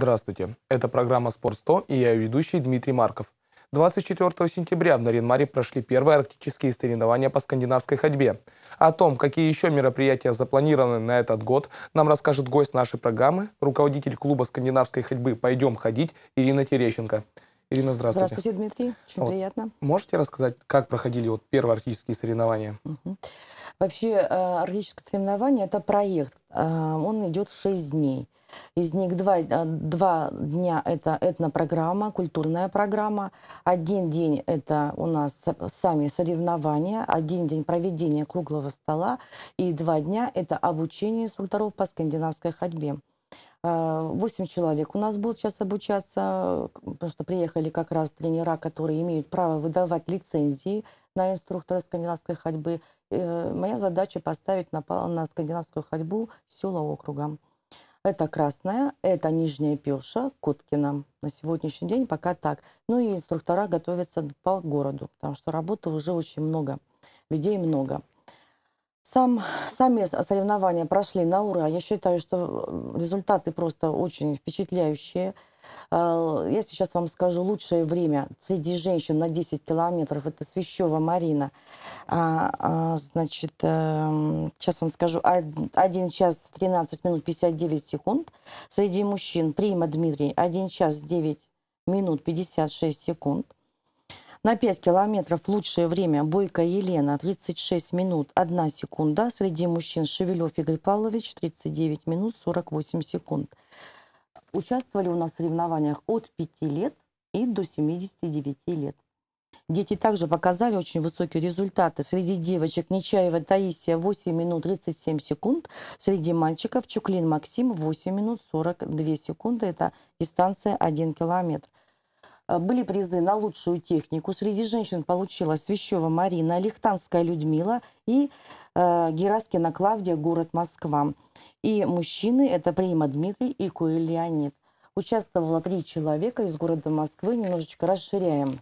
Здравствуйте, это программа «Спорт 100» и я ведущий Дмитрий Марков. 24 сентября в Наринмаре прошли первые арктические соревнования по скандинавской ходьбе. О том, какие еще мероприятия запланированы на этот год, нам расскажет гость нашей программы, руководитель клуба скандинавской ходьбы «Пойдем ходить» Ирина Терещенко. Ирина, здравствуйте. Здравствуйте, Дмитрий. Очень вот. приятно. Можете рассказать, как проходили вот первые арктические соревнования? Угу. Вообще, э, арктическое соревнование – это проект. Э, он идет 6 дней – из них два, э, два дня это этнопрограмма, культурная программа. Один день это у нас сами соревнования, один день проведения круглого стола и два дня это обучение инструкторов по скандинавской ходьбе. Э, восемь человек у нас будут сейчас обучаться, потому что приехали как раз тренера, которые имеют право выдавать лицензии на инструктора скандинавской ходьбы. Э, моя задача поставить на, на скандинавскую ходьбу села округа. Это красная, это нижняя пилша, Куткина. На сегодняшний день пока так. Ну и инструктора готовятся по городу, потому что работы уже очень много, людей много. Сам, сами соревнования прошли на ура. Я считаю, что результаты просто очень впечатляющие. А, я сейчас вам скажу лучшее время среди женщин на 10 километров. Это Свящева Марина. А, а, значит, эм, сейчас вам скажу. 1 час 13 минут 59 секунд. Среди мужчин Прима Дмитрий 1 час 9 минут 56 секунд. На 5 километров лучшее время Бойко Елена 36 минут 1 секунда. Среди мужчин Шевелев Игорь Павлович 39 минут 48 секунд. Участвовали у нас в соревнованиях от 5 лет и до 79 лет. Дети также показали очень высокие результаты. Среди девочек Нечаева Таисия 8 минут 37 секунд. Среди мальчиков Чуклин Максим 8 минут 42 секунды. Это дистанция 1 километр. Э, были призы на лучшую технику. Среди женщин получила Свящева Марина, Лихтанская Людмила и э, Гераскина Клавдия, город Москва. И мужчины – это Прима Дмитрий и Куэль Леонид. Участвовало три человека из города Москвы. Немножечко расширяем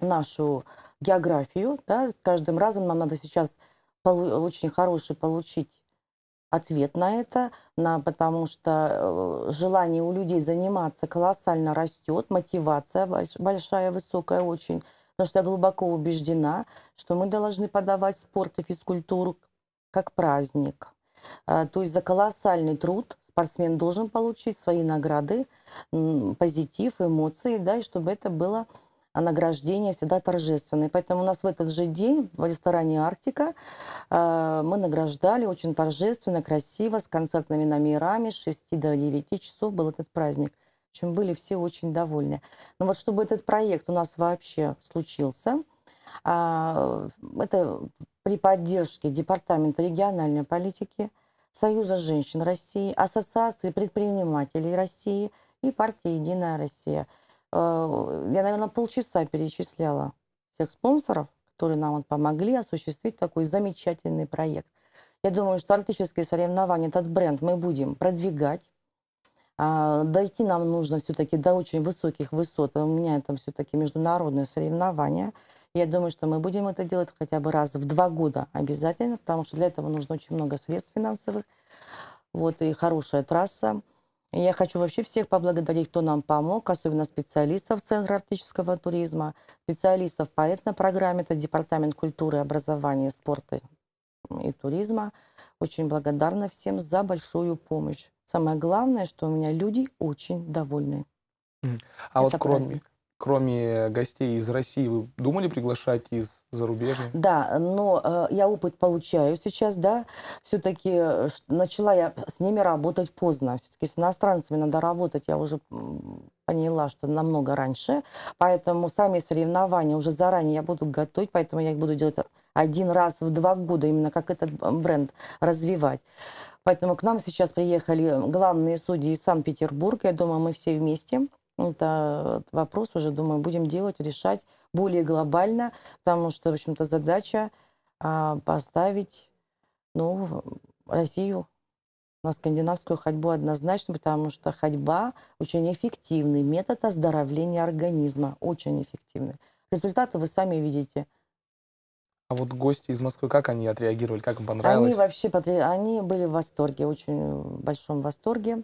нашу географию. Да? С каждым разом нам надо сейчас очень хороший получить ответ на это, на, потому что э, желание у людей заниматься колоссально растет, мотивация большая, высокая очень. Потому что я глубоко убеждена, что мы должны подавать спорт и физкультуру как праздник. Э, то есть за колоссальный труд спортсмен должен получить свои награды, позитив, эмоции, да, и чтобы это было а награждение всегда торжественное. Поэтому у нас в этот же день в ресторане «Арктика» э, мы награждали очень торжественно, красиво, с концертными номерами, с 6 до 9 часов был этот праздник. чем были все очень довольны. Но ну вот чтобы этот проект у нас вообще случился, а, это при поддержке Департамента региональной политики, Союза женщин России, Ассоциации предпринимателей России и партии «Единая Россия». Э, я, наверное, полчаса перечисляла всех спонсоров, которые нам помогли осуществить такой замечательный проект. Я думаю, что арктические соревнования, этот бренд мы будем продвигать. А, дойти нам нужно все-таки до очень высоких высот. А у меня это все-таки международные соревнования. Я думаю, что мы будем это делать хотя бы раз в два года обязательно, потому что для этого нужно очень много средств финансовых. Вот и хорошая трасса. Я хочу вообще всех поблагодарить, кто нам помог, особенно специалистов Центра арктического туризма, специалистов по этнопрограмме, это Департамент культуры, образования, спорта и туризма. Очень благодарна всем за большую помощь. Самое главное, что у меня люди очень довольны. А это вот праздник. кроме, кроме гостей из России, вы думали приглашать из зарубежья? Да, но э, я опыт получаю сейчас, да. Все-таки э, начала я с ними работать поздно. Все-таки с иностранцами надо работать. Я уже поняла, что намного раньше. Поэтому сами соревнования уже заранее я буду готовить, поэтому я их буду делать один раз в два года, именно как этот бренд развивать. Поэтому к нам сейчас приехали главные судьи из Санкт-Петербурга. Я думаю, мы все вместе ну, это вопрос уже, думаю, будем делать, решать более глобально, потому что, в общем-то, задача а, поставить ну, Россию на скандинавскую ходьбу однозначно, потому что ходьба очень эффективный метод оздоровления организма, очень эффективный. Результаты вы сами видите. А вот гости из Москвы, как они отреагировали, как им понравилось? Они вообще, они были в восторге, очень большом восторге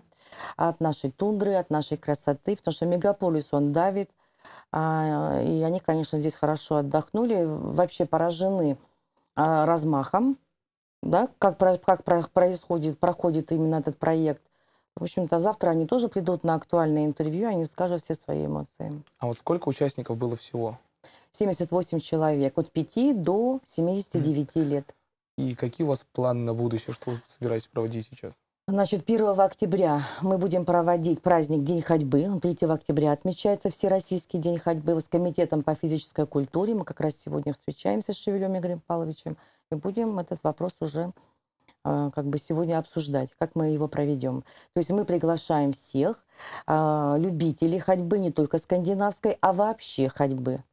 от нашей тундры, от нашей красоты, потому что мегаполис он давит. А, и они, конечно, здесь хорошо отдохнули, вообще поражены а, размахом, да, как, как происходит, проходит именно этот проект. В общем-то, завтра они тоже придут на актуальное интервью, они скажут все свои эмоции. А вот сколько участников было всего? 78 человек, от 5 до 79 mm. лет. И какие у вас планы на будущее, что вы собираетесь проводить сейчас? Значит, 1 октября мы будем проводить праздник День ходьбы. 3 октября отмечается Всероссийский день ходьбы. с Комитетом по физической культуре мы как раз сегодня встречаемся с Шевелем Игорем Павловичем и будем этот вопрос уже э, как бы сегодня обсуждать, как мы его проведем. То есть мы приглашаем всех э, любителей ходьбы, не только скандинавской, а вообще ходьбы.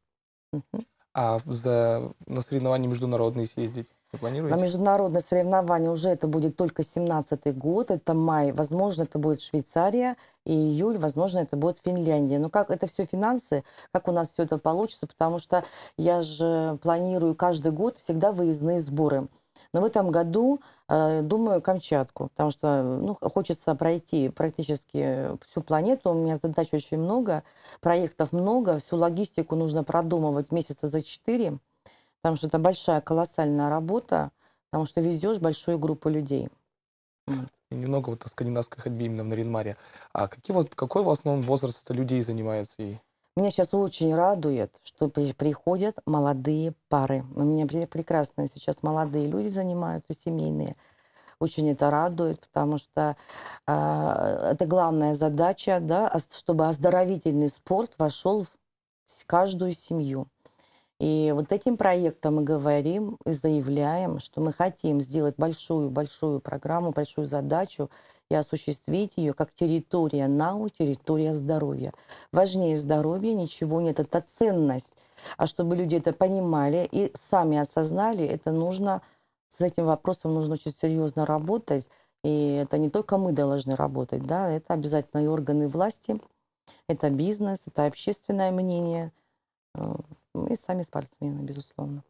А за, на соревнования международные съездить? Вы планируете? На международное соревнование уже это будет только 17 год, это май, возможно, это будет Швейцария, и июль, возможно, это будет Финляндия. Но как это все финансы, как у нас все это получится, потому что я же планирую каждый год всегда выездные сборы. Но в этом году э, думаю Камчатку, потому что ну, хочется пройти практически всю планету. У меня задач очень много, проектов много, всю логистику нужно продумывать месяца за четыре потому что это большая, колоссальная работа, потому что везешь большую группу людей. Вот. немного вот о скандинавской ходьбе именно в Наринмаре. А какие вот, какой в основном возраст людей занимается ей? Меня сейчас очень радует, что при, приходят молодые пары. У меня прекрасно сейчас молодые люди занимаются, семейные. Очень это радует, потому что э, это главная задача, да, чтобы оздоровительный спорт вошел в каждую семью. И вот этим проектом мы говорим и заявляем, что мы хотим сделать большую-большую программу, большую задачу и осуществить ее как территория НАУ, территория здоровья. Важнее здоровья ничего нет, это ценность. А чтобы люди это понимали и сами осознали, это нужно, с этим вопросом нужно очень серьезно работать. И это не только мы должны работать, да, это обязательно и органы власти, это бизнес, это общественное мнение, э, ну и сами спортсмены, безусловно.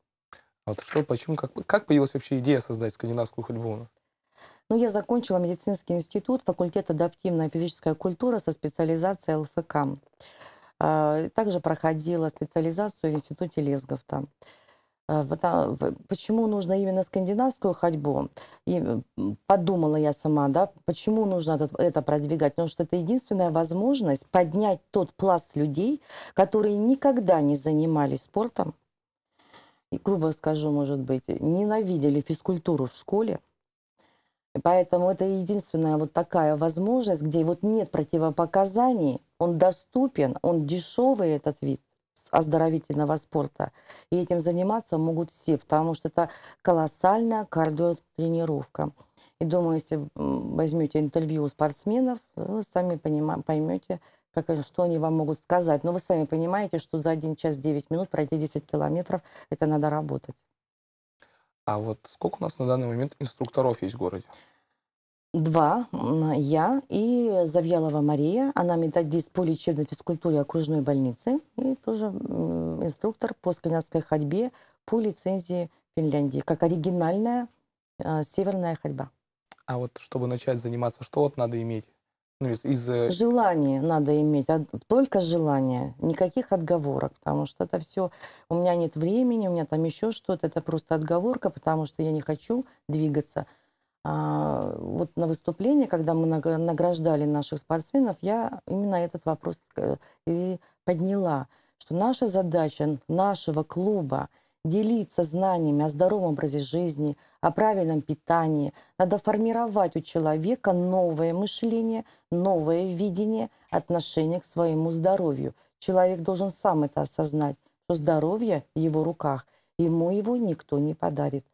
А вот что, почему, как, как появилась вообще идея создать скандинавскую ходьбу у нас? Ну, я закончила медицинский институт, факультет адаптивная физическая культура со специализацией ЛФК. А, также проходила специализацию в институте Лесговта. там. Э, потому, почему нужно именно скандинавскую ходьбу? И подумала я сама, да, почему нужно это, это продвигать? Потому что это единственная возможность поднять тот пласт людей, которые никогда не занимались спортом, и, грубо скажу, может быть, ненавидели физкультуру в школе, Поэтому это единственная вот такая возможность, где вот нет противопоказаний, он доступен, он дешевый этот вид оздоровительного спорта. И этим заниматься могут все, потому что это колоссальная кардиотренировка. И думаю, если возьмете интервью у спортсменов, вы сами поймете, как, что они вам могут сказать. Но вы сами понимаете, что за 1 час 9 минут пройти 10 километров, это надо работать. А вот сколько у нас на данный момент инструкторов есть в городе? Два. Я и Завьялова Мария. Она методист по лечебной физкультуре окружной больницы и тоже инструктор по скандинавской ходьбе по лицензии Финляндии, как оригинальная э, северная ходьба. А вот чтобы начать заниматься, что вот надо иметь? Ну, из, из... Э, желание надо иметь, а только желание, никаких отговорок, потому что это все, у меня нет времени, у меня там еще что-то, это просто отговорка, потому что я не хочу двигаться. А, вот на выступление, когда мы награждали наших спортсменов, я именно этот вопрос э, и подняла, что наша задача нашего клуба делиться знаниями о здоровом образе жизни, о правильном питании. Надо формировать у человека новое мышление, новое видение, отношение к своему здоровью. Человек должен сам это осознать, что здоровье в его руках, ему его никто не подарит.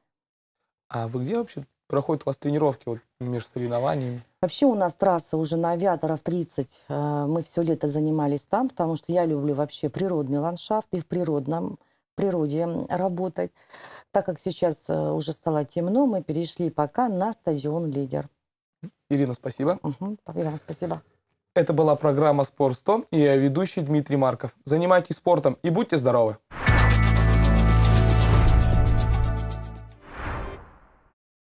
А вы где вообще проходят у вас тренировки вот, между соревнованиями? Вообще у нас трасса уже на авиаторов 30. Э, мы все лето занимались там, потому что я люблю вообще природный ландшафт и в природном природе работать. Так как сейчас э, уже стало темно, мы перешли пока на стадион «Лидер». Ирина, спасибо. Угу, Ирина, спасибо. Это была программа «Спорт 100» и я ведущий Дмитрий Марков. Занимайтесь спортом и будьте здоровы!